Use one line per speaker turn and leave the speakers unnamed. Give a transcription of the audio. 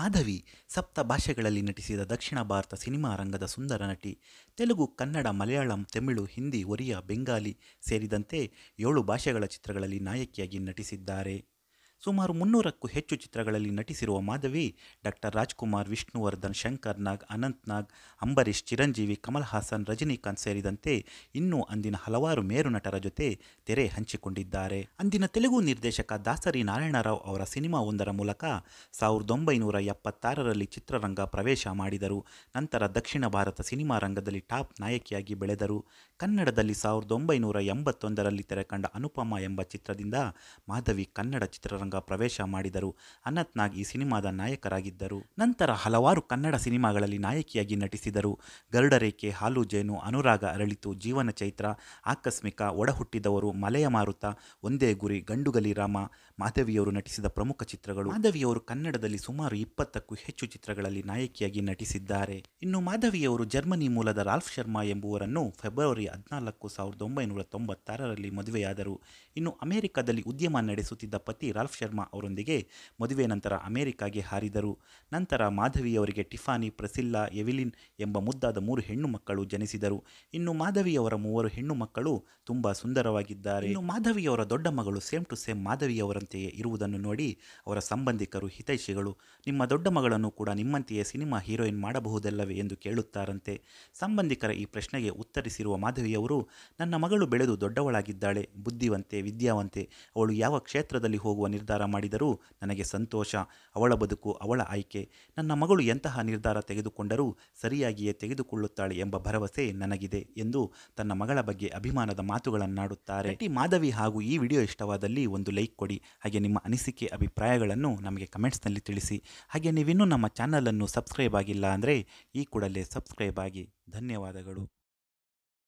ಮಾಧವಿ ಸಪ್ತ ಭಾಷೆಗಳಲ್ಲಿ ನಟಿಸಿದ ದಕ್ಷಿಣ ಭಾರತ ಸಿನಿಮಾ ರಂಗದ ಸುಂದರ ನಟಿ ತೆಲುಗು ಕನ್ನಡ ಮಲಯಾಳಂ ತಮಿಳು ಹಿಂದಿ ಒರಿಯಾ ಬೆಂಗಾಲಿ ಸೇರಿದಂತೆ ಏಳು ಭಾಷೆಗಳ ಚಿತ್ರಗಳಲ್ಲಿ ನಾಯಕಿಯಾಗಿ ನಟಿಸಿದ್ದಾರೆ ಸುಮಾರು ಮುನ್ನೂರಕ್ಕೂ ಹೆಚ್ಚು ಚಿತ್ರಗಳಲ್ಲಿ ನಟಿಸಿರುವ ಮಾಧವಿ ಡಾಕ್ಟರ್ ರಾಜ್ಕುಮಾರ್ ವಿಷ್ಣುವರ್ಧನ್ ಶಂಕರ್ ನಾಗ್ ಅನಂತ್ ನಾಗ್ ಅಂಬರೀಷ್ ಚಿರಂಜೀವಿ ಕಮಲ್ ಹಾಸನ್ ರಜನಿಕಾಂತ್ ಸೇರಿದಂತೆ ಇನ್ನೂ ಅಂದಿನ ಹಲವಾರು ಮೇರು ನಟರ ಜೊತೆ ತೆರೆ ಹಂಚಿಕೊಂಡಿದ್ದಾರೆ ಅಂದಿನ ತೆಲುಗು ನಿರ್ದೇಶಕ ದಾಸರಿ ನಾರಾಯಣರಾವ್ ಅವರ ಸಿನಿಮಾ ಒಂದರ ಮೂಲಕ ಸಾವಿರದ ಒಂಬೈನೂರ ಎಪ್ಪತ್ತಾರರಲ್ಲಿ ಚಿತ್ರರಂಗ ಪ್ರವೇಶ ಮಾಡಿದರು ನಂತರ ದಕ್ಷಿಣ ಭಾರತ ಸಿನಿಮಾ ರಂಗದಲ್ಲಿ ಟಾಪ್ ನಾಯಕಿಯಾಗಿ ಬೆಳೆದರು ಕನ್ನಡದಲ್ಲಿ ಸಾವಿರದ ಒಂಬೈನೂರ ಎಂಬತ್ತೊಂದರಲ್ಲಿ ತೆರೆಕಂಡ ಅನುಪಮ ಎಂಬ ಚಿತ್ರದಿಂದ ಮಾಧವಿ ಕನ್ನಡ ಚಿತ್ರರಂಗ ಚಿತ್ರರಂಗ ಪ್ರವೇಶ ಮಾಡಿದರು ಅನಂತ್ನಾಗ್ ಈ ಸಿನಿಮಾದ ನಾಯಕರಾಗಿದ್ದರು ನಂತರ ಹಲವಾರು ಕನ್ನಡ ಸಿನಿಮಾಗಳಲ್ಲಿ ನಾಯಕಿಯಾಗಿ ನಟಿಸಿದರು ಗರುಡರೇಖೆ ಹಾಲು ಜೇನು ಅನುರಾಗ ಅರಳಿತು ಜೀವನ ಚೈತ್ರ ಆಕಸ್ಮಿಕ ಒಡಹುಟ್ಟಿದವರು ಮಲೆಯ ಮಾರುತ ಒಂದೇ ಗುರಿ ಗಂಡುಗಲಿ ರಾಮ ಮಾಧವಿಯವರು ನಟಿಸಿದ ಪ್ರಮುಖ ಚಿತ್ರಗಳು ಮಾಧವಿಯವರು ಕನ್ನಡದಲ್ಲಿ ಸುಮಾರು ಇಪ್ಪತ್ತಕ್ಕೂ ಹೆಚ್ಚು ಚಿತ್ರಗಳಲ್ಲಿ ನಾಯಕಿಯಾಗಿ ನಟಿಸಿದ್ದಾರೆ ಇನ್ನು ಮಾಧವಿಯವರು ಜರ್ಮನಿ ಮೂಲದ ರಾಲ್ಫ್ ಶರ್ಮಾ ಎಂಬುವರನ್ನು ಫೆಬ್ರವರಿ ಹದಿನಾಲ್ಕು ಸಾವಿರದ ಒಂಬೈನೂರ ತೊಂಬತ್ತಾರರಲ್ಲಿ ಮದುವೆಯಾದರು ಇನ್ನು ಅಮೆರಿಕದಲ್ಲಿ ಉದ್ಯಮ ನಡೆಸುತ್ತಿದ್ದ ಪತಿ ರಾಲ್ಫ್ ಶರ್ಮಾ ಅವರೊಂದಿಗೆ ಮದುವೆ ನಂತರ ಅಮೆರಿಕಾಗೆ ಹಾರಿದರು ನಂತರ ಮಾಧವಿಯವರಿಗೆ ಟಿಫಾನಿ ಪ್ರಸಿಲ್ಲಾ ಎವಿಲಿನ್ ಎಂಬ ಮುದ್ದಾದ ಮೂರು ಹೆಣ್ಣು ಮಕ್ಕಳು ಜನಿಸಿದರು ಇನ್ನು ಮಾಧವಿಯವರ ಮೂವರು ಹೆಣ್ಣು ಮಕ್ಕಳು ತುಂಬ ಸುಂದರವಾಗಿದ್ದಾರೆ ಇನ್ನು ಮಾಧವಿಯವರ ದೊಡ್ಡ ಮಗಳು ಸೇಮ್ ಟು ಸೇಮ್ ಮಾಧವಿಯವರಂತೆಯೇ ಇರುವುದನ್ನು ನೋಡಿ ಅವರ ಸಂಬಂಧಿಕರು ಹಿತೈಷಿಗಳು ನಿಮ್ಮ ದೊಡ್ಡ ಮಗಳನ್ನು ಕೂಡ ನಿಮ್ಮಂತೆಯೇ ಸಿನಿಮಾ ಹೀರೋಯಿನ್ ಮಾಡಬಹುದಲ್ಲವೇ ಎಂದು ಕೇಳುತ್ತಾರಂತೆ ಸಂಬಂಧಿಕರ ಈ ಪ್ರಶ್ನೆಗೆ ಉತ್ತರಿಸಿರುವ ಮಾಧವಿಯವರು ನನ್ನ ಮಗಳು ಬೆಳೆದು ದೊಡ್ಡವಳಾಗಿದ್ದಾಳೆ ಬುದ್ಧಿವಂತೆ ವಿದ್ಯಾವಂತೆ ಅವಳು ಯಾವ ಕ್ಷೇತ್ರದಲ್ಲಿ ಹೋಗುವ ನಿರ್ಧಾರ ನಿರ್ಧಾರ ಮಾಡಿದರೂ ನನಗೆ ಸಂತೋಷ ಅವಳ ಬದುಕು ಅವಳ ಆಯ್ಕೆ ನನ್ನ ಮಗಳು ಎಂತಹ ನಿರ್ಧಾರ ತೆಗೆದುಕೊಂಡರೂ ಸರಿಯಾಗಿಯೇ ತೆಗೆದುಕೊಳ್ಳುತ್ತಾಳೆ ಎಂಬ ಭರವಸೆ ನನಗಿದೆ ಎಂದು ತನ್ನ ಮಗಳ ಬಗ್ಗೆ ಅಭಿಮಾನದ ಮಾತುಗಳನ್ನಾಡುತ್ತಾರೆ ಟಿ ಮಾಧವಿ ಹಾಗೂ ಈ ವಿಡಿಯೋ ಇಷ್ಟವಾದಲ್ಲಿ ಒಂದು ಲೈಕ್ ಕೊಡಿ ಹಾಗೆ ನಿಮ್ಮ ಅನಿಸಿಕೆ ಅಭಿಪ್ರಾಯಗಳನ್ನು ನಮಗೆ ಕಮೆಂಟ್ಸ್ನಲ್ಲಿ ತಿಳಿಸಿ ಹಾಗೆ ನೀವಿನ್ನೂ ನಮ್ಮ ಚಾನಲನ್ನು ಸಬ್ಸ್ಕ್ರೈಬ್ ಆಗಿಲ್ಲ ಅಂದರೆ ಈ ಕೂಡಲೇ ಸಬ್ಸ್ಕ್ರೈಬ್ ಆಗಿ ಧನ್ಯವಾದಗಳು